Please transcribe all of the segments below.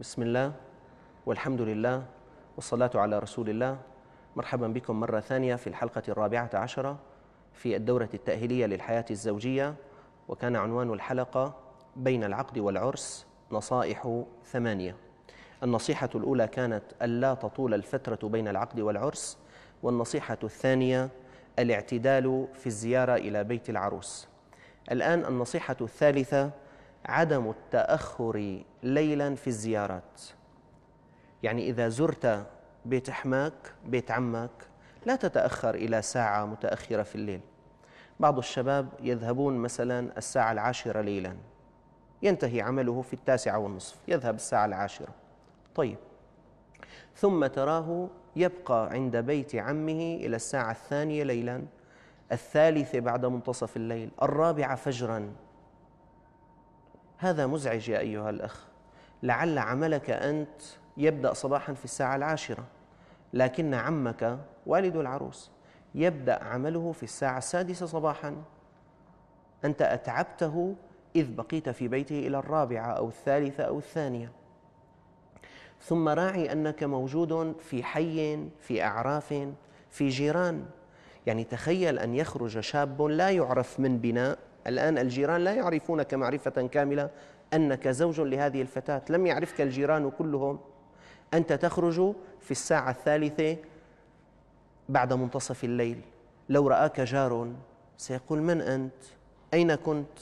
بسم الله والحمد لله والصلاة على رسول الله مرحبا بكم مرة ثانية في الحلقة الرابعة عشرة في الدورة التأهيلية للحياة الزوجية وكان عنوان الحلقة بين العقد والعرس نصائح ثمانية النصيحة الأولى كانت ألا تطول الفترة بين العقد والعرس والنصيحة الثانية الاعتدال في الزيارة إلى بيت العروس الآن النصيحة الثالثة عدم التأخر ليلا في الزيارات يعني إذا زرت بيت حماك بيت عمك لا تتأخر إلى ساعة متأخرة في الليل بعض الشباب يذهبون مثلا الساعة العاشرة ليلا ينتهي عمله في التاسعة والنصف يذهب الساعة العاشرة طيب ثم تراه يبقى عند بيت عمه إلى الساعة الثانية ليلا الثالثة بعد منتصف الليل الرابعة فجرا هذا مزعج يا أيها الأخ لعل عملك أنت يبدأ صباحا في الساعة العاشرة لكن عمك والد العروس يبدأ عمله في الساعة السادسة صباحا أنت أتعبته إذ بقيت في بيته إلى الرابعة أو الثالثة أو الثانية ثم راعي أنك موجود في حي في أعراف في جيران يعني تخيل أن يخرج شاب لا يعرف من بناء الآن الجيران لا يعرفونك معرفة كاملة أنك زوج لهذه الفتاة لم يعرفك الجيران كلهم أنت تخرج في الساعة الثالثة بعد منتصف الليل لو رآك جار سيقول من أنت؟ أين كنت؟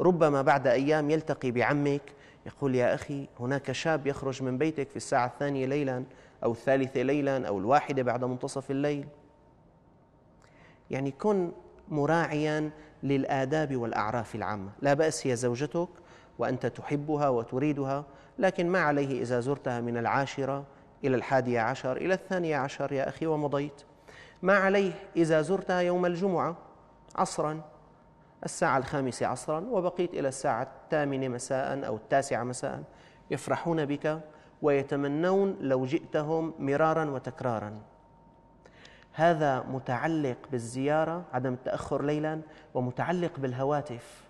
ربما بعد أيام يلتقي بعمك يقول يا أخي هناك شاب يخرج من بيتك في الساعة الثانية ليلا أو الثالثة ليلا أو الواحدة بعد منتصف الليل يعني كن مراعيا للآداب والأعراف العامة لا بأس هي زوجتك وأنت تحبها وتريدها لكن ما عليه إذا زرتها من العاشرة إلى الحادية عشر إلى الثانية عشر يا أخي ومضيت ما عليه إذا زرتها يوم الجمعة عصرا الساعة الخامسة عصرا وبقيت إلى الساعة الثامنة مساء أو التاسعة مساء يفرحون بك ويتمنون لو جئتهم مرارا وتكرارا هذا متعلق بالزيارة عدم التأخر ليلا ومتعلق بالهواتف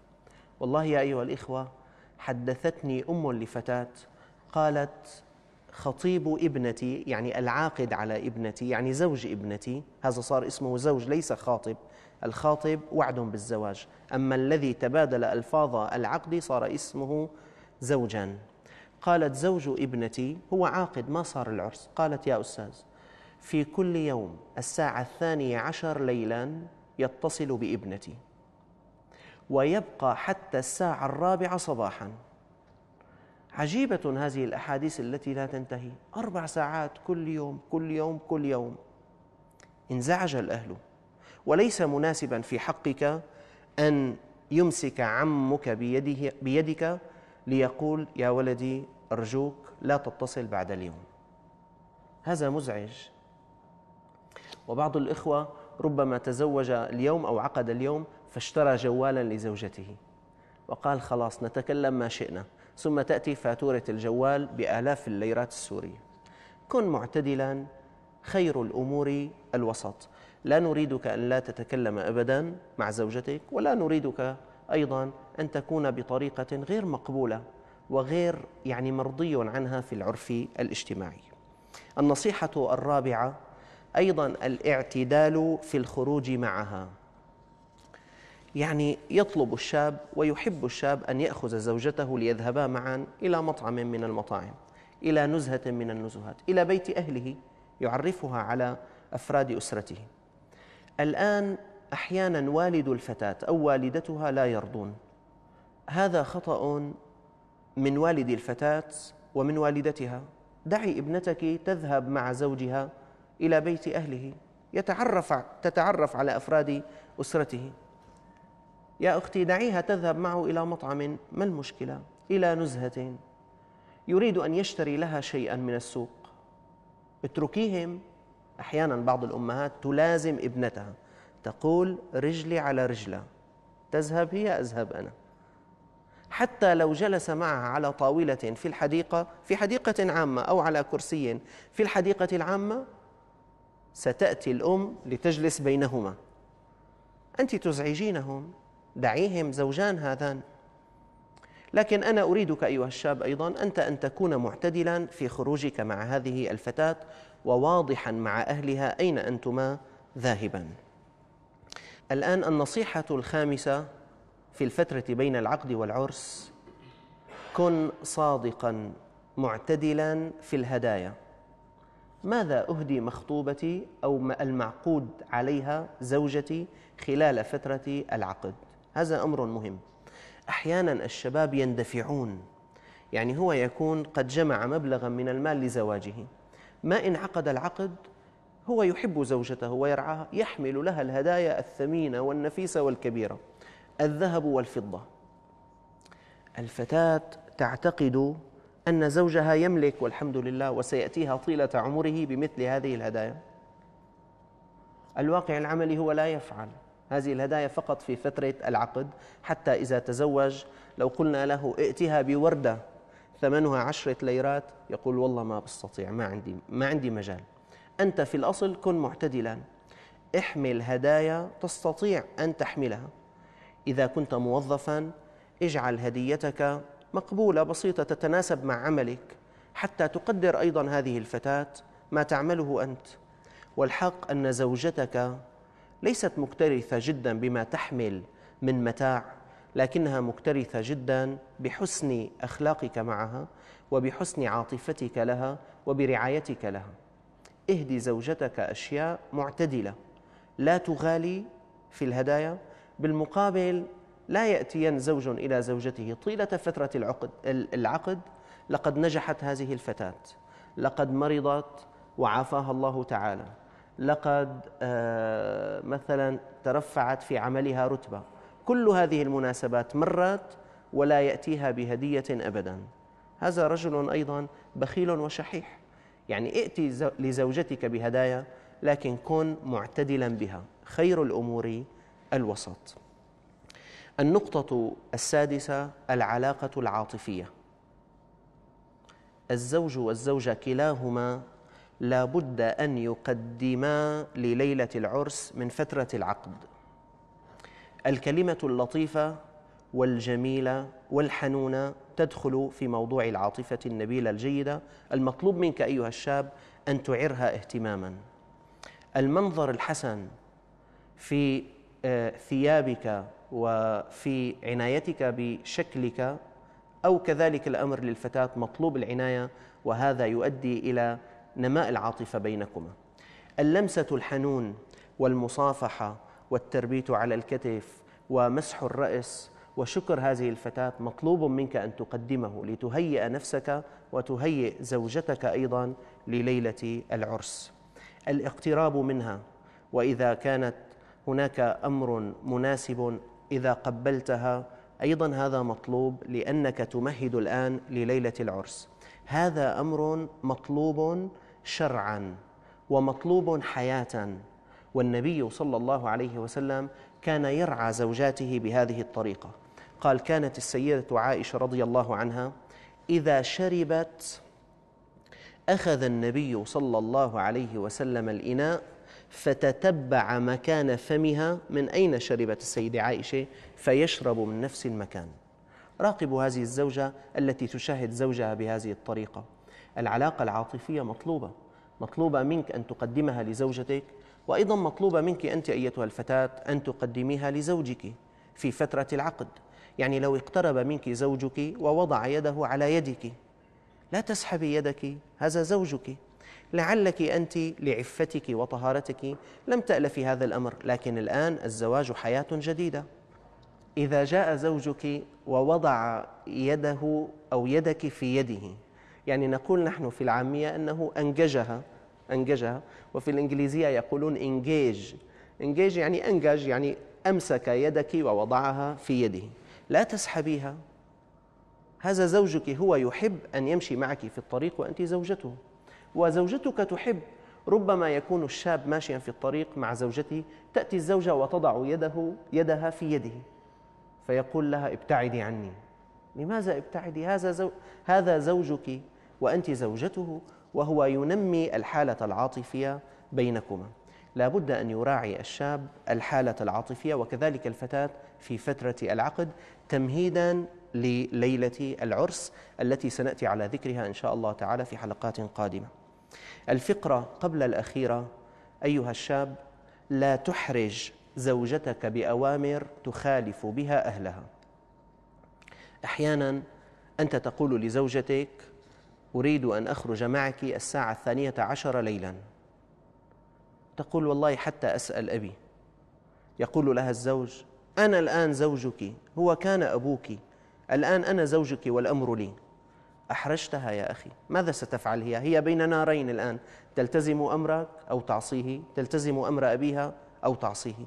والله يا أيها الإخوة حدثتني أم لفتاة قالت خطيب ابنتي يعني العاقد على ابنتي يعني زوج ابنتي هذا صار اسمه زوج ليس خاطب الخاطب وعد بالزواج أما الذي تبادل ألفاظ العقد صار اسمه زوجا قالت زوج ابنتي هو عاقد ما صار العرس قالت يا أستاذ في كل يوم الساعة الثانية عشر ليلا يتصل بابنتي ويبقى حتى الساعة الرابعة صباحا عجيبة هذه الأحاديث التي لا تنتهي أربع ساعات كل يوم كل يوم كل يوم انزعج الأهل وليس مناسبا في حقك أن يمسك عمك بيده بيدك ليقول يا ولدي أرجوك لا تتصل بعد اليوم هذا مزعج وبعض الإخوة ربما تزوج اليوم أو عقد اليوم فاشترى جوالا لزوجته وقال خلاص نتكلم ما شئنا ثم تأتي فاتورة الجوال بآلاف الليرات السورية كن معتدلا خير الأمور الوسط لا نريدك أن لا تتكلم أبدا مع زوجتك ولا نريدك أيضا أن تكون بطريقة غير مقبولة وغير يعني مرضي عنها في العرف الاجتماعي النصيحة الرابعة أيضا الاعتدال في الخروج معها يعني يطلب الشاب ويحب الشاب أن يأخذ زوجته ليذهبا معا إلى مطعم من المطاعم إلى نزهة من النزهات إلى بيت أهله يعرفها على أفراد أسرته الآن أحيانا والد الفتاة أو والدتها لا يرضون هذا خطأ من والد الفتاة ومن والدتها دعي ابنتك تذهب مع زوجها إلى بيت أهله يتعرف تتعرف على أفراد أسرته يا أختي دعيها تذهب معه إلى مطعم ما المشكلة إلى نزهة يريد أن يشتري لها شيئا من السوق اتركيهم أحيانا بعض الأمهات تلازم ابنتها تقول رجلي على رجلة تذهب هي أذهب أنا حتى لو جلس معها على طاولة في الحديقة في حديقة عامة أو على كرسي في الحديقة العامة ستأتي الأم لتجلس بينهما أنت تزعجينهم دعيهم زوجان هذان لكن أنا أريدك أيها الشاب أيضا أنت أن تكون معتدلا في خروجك مع هذه الفتاة وواضحا مع أهلها أين أنتما ذاهبا الآن النصيحة الخامسة في الفترة بين العقد والعرس كن صادقا معتدلا في الهدايا ماذا أهدي مخطوبتي أو المعقود عليها زوجتي خلال فترة العقد هذا أمر مهم أحيانا الشباب يندفعون يعني هو يكون قد جمع مبلغا من المال لزواجه ما إن عقد العقد هو يحب زوجته ويرعاها يحمل لها الهدايا الثمينة والنفيسة والكبيرة الذهب والفضة الفتاة تعتقد أن زوجها يملك والحمد لله وسيأتيها طيلة عمره بمثل هذه الهدايا الواقع العملي هو لا يفعل هذه الهدايا فقط في فترة العقد حتى إذا تزوج لو قلنا له ائتها بوردة ثمنها عشرة ليرات يقول والله ما بستطيع ما عندي ما عندي مجال أنت في الأصل كن معتدلا احمل هدايا تستطيع أن تحملها إذا كنت موظفا اجعل هديتك مقبولة بسيطة تتناسب مع عملك حتى تقدر أيضا هذه الفتاة ما تعمله أنت والحق أن زوجتك ليست مكترثة جدا بما تحمل من متاع لكنها مكترثة جدا بحسن أخلاقك معها وبحسن عاطفتك لها وبرعايتك لها اهدي زوجتك أشياء معتدلة لا تغالي في الهدايا بالمقابل لا يأتين زوج إلى زوجته طيلة فترة العقد, العقد لقد نجحت هذه الفتاة لقد مرضت وعافاها الله تعالى لقد آه، مثلا ترفعت في عملها رتبة كل هذه المناسبات مرت ولا يأتيها بهدية أبدا هذا رجل أيضا بخيل وشحيح يعني ائتي لزوجتك بهدايا لكن كن معتدلا بها خير الأمور الوسط النقطة السادسة العلاقة العاطفية الزوج والزوجة كلاهما لا بد أن يقدما لليلة العرس من فترة العقد الكلمة اللطيفة والجميلة والحنونة تدخل في موضوع العاطفة النبيلة الجيدة المطلوب منك أيها الشاب أن تعرها اهتماما المنظر الحسن في آه، ثيابك وفي عنايتك بشكلك أو كذلك الأمر للفتاة مطلوب العناية وهذا يؤدي إلى نماء العاطفة بينكما اللمسة الحنون والمصافحة والتربيت على الكتف ومسح الرأس وشكر هذه الفتاة مطلوب منك أن تقدمه لتهيئ نفسك وتهيئ زوجتك أيضا لليلة العرس الاقتراب منها وإذا كانت هناك أمر مناسب إذا قبلتها أيضا هذا مطلوب لأنك تمهد الآن لليلة العرس هذا أمر مطلوب شرعا ومطلوب حياة والنبي صلى الله عليه وسلم كان يرعى زوجاته بهذه الطريقة قال كانت السيدة عائشة رضي الله عنها إذا شربت أخذ النبي صلى الله عليه وسلم الإناء فتتبع مكان فمها من أين شربت السيدة عائشة فيشرب من نفس المكان راقبوا هذه الزوجة التي تشاهد زوجها بهذه الطريقة العلاقة العاطفية مطلوبة مطلوبة منك أن تقدمها لزوجتك وأيضا مطلوبة منك أنت أيتها الفتاة أن تقدميها لزوجك في فترة العقد يعني لو اقترب منك زوجك ووضع يده على يدك لا تسحبي يدك هذا زوجك لعلك أنت لعفتك وطهارتك لم تألفي هذا الأمر لكن الآن الزواج حياة جديدة إذا جاء زوجك ووضع يده أو يدك في يده يعني نقول نحن في العامية أنه أنججها أنججها وفي الإنجليزية يقولون إنجيج إنجيج يعني أنجج يعني أمسك يدك ووضعها في يده لا تسحبيها هذا زوجك هو يحب أن يمشي معك في الطريق وأنت زوجته وزوجتك تحب ربما يكون الشاب ماشيا في الطريق مع زوجته تأتي الزوجة وتضع يده يدها في يده فيقول لها ابتعدي عني لماذا ابتعدي هذا زو هذا زوجك وأنت زوجته وهو ينمي الحالة العاطفية بينكما لا بد أن يراعي الشاب الحالة العاطفية وكذلك الفتاة في فترة العقد تمهيدا لليلة العرس التي سنأتي على ذكرها إن شاء الله تعالى في حلقات قادمة الفقرة قبل الأخيرة أيها الشاب لا تحرج زوجتك بأوامر تخالف بها أهلها أحيانا أنت تقول لزوجتك أريد أن أخرج معك الساعة الثانية عشر ليلا تقول والله حتى أسأل أبي يقول لها الزوج أنا الآن زوجك هو كان أبوك الآن أنا زوجك والأمر لي أحرجتها يا أخي ماذا ستفعل هي؟ هي بين نارين الآن تلتزم أمرك أو تعصيه تلتزم أمر أبيها أو تعصيه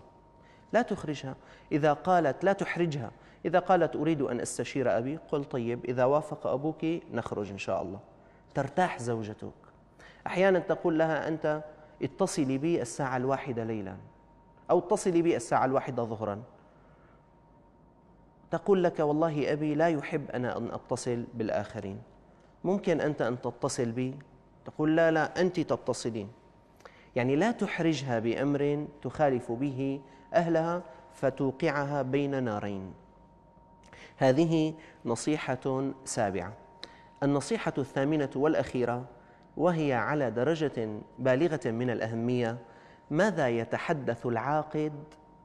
لا تخرجها إذا قالت لا تحرجها إذا قالت أريد أن أستشير أبي قل طيب إذا وافق أبوك نخرج إن شاء الله ترتاح زوجتك أحيانا تقول لها أنت اتصلي بي الساعة الواحدة ليلا أو اتصلي بي الساعة الواحدة ظهرا تقول لك والله أبي لا يحب أنا أن أتصل بالآخرين ممكن أنت أن تتصل بي تقول لا لا أنت تتصلين يعني لا تحرجها بأمر تخالف به أهلها فتوقعها بين نارين هذه نصيحة سابعة النصيحة الثامنة والأخيرة وهي على درجة بالغة من الأهمية ماذا يتحدث العاقد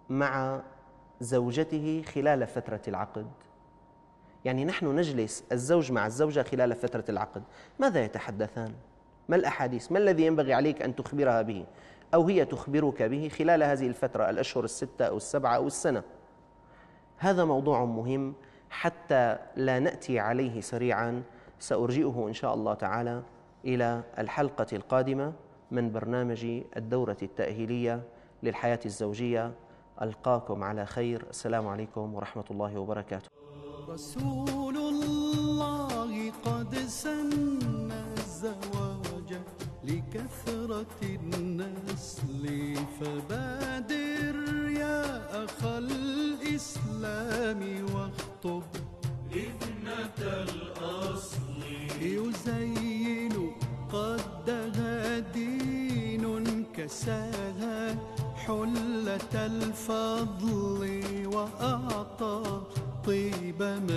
مع زوجته خلال فترة العقد يعني نحن نجلس الزوج مع الزوجة خلال فترة العقد ماذا يتحدثان؟ ما الأحاديث؟ ما الذي ينبغي عليك أن تخبرها به؟ أو هي تخبرك به خلال هذه الفترة الأشهر الستة أو السبعة أو السنة هذا موضوع مهم حتى لا نأتي عليه سريعا سأرجئه إن شاء الله تعالى إلى الحلقة القادمة من برنامج الدورة التأهيلية للحياة الزوجية ألقاكم على خير السلام عليكم ورحمة الله وبركاته رسول الله قد سن الزواج لكثرة الناس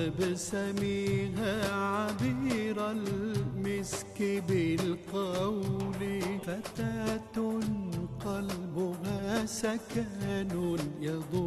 بسميها عبير المسك بالقول فتاة قلبها سكن يضوء